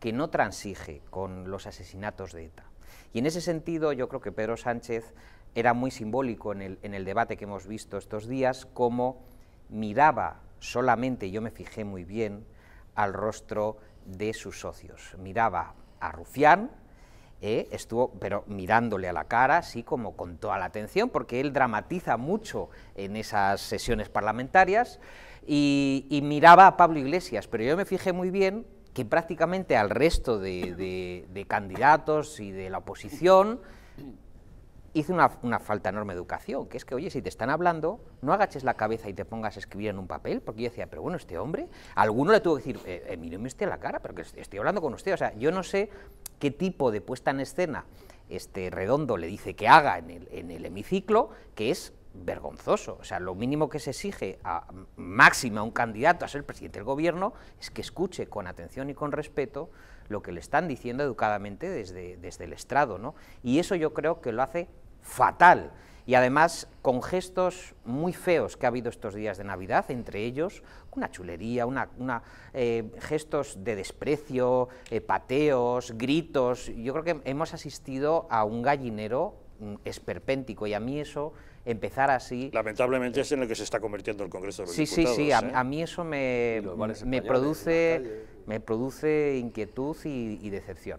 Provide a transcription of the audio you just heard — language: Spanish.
que no transige con los asesinatos de ETA. Y en ese sentido yo creo que Pedro Sánchez era muy simbólico en el, debate que hemos visto estos días, cómo miraba solamente, yo me fijé muy bien, al rostro de sus socios. Miraba a Rufián, ¿eh? estuvo, pero mirándole a la cara, así como con toda la atención, porque él dramatiza mucho en esas sesiones parlamentarias, y miraba a Pablo Iglesias, pero yo me fijé muy bien que prácticamente al resto de, candidatos y de la oposición hizo una, falta enorme de educación, que es que, oye, si te están hablando, no agaches la cabeza y te pongas a escribir en un papel, porque yo decía, pero bueno, este hombre, alguno le tuvo que decir, eh, me míreme usted la cara, pero que estoy hablando con usted, o sea, yo no sé qué tipo de puesta en escena este Redondo le dice que haga en el, en el hemiciclo, que es vergonzoso. O sea, lo mínimo que se exige a máxima un candidato a ser presidente del gobierno es que escuche con atención y con respeto lo que le están diciendo educadamente desde, desde el estrado. ¿no? Y eso yo creo que lo hace fatal. Y además con gestos muy feos que ha habido estos días de Navidad, entre ellos una chulería, una, eh, gestos de desprecio, eh, pateos, gritos. Yo creo que hemos asistido a un gallinero esperpéntico y a mí eso, empezar así... Lamentablemente eh, es en lo que se está convirtiendo el Congreso de sí, Diputados. Sí, sí, sí, ¿eh? a, mí eso me, me, produce, me produce inquietud y decepción.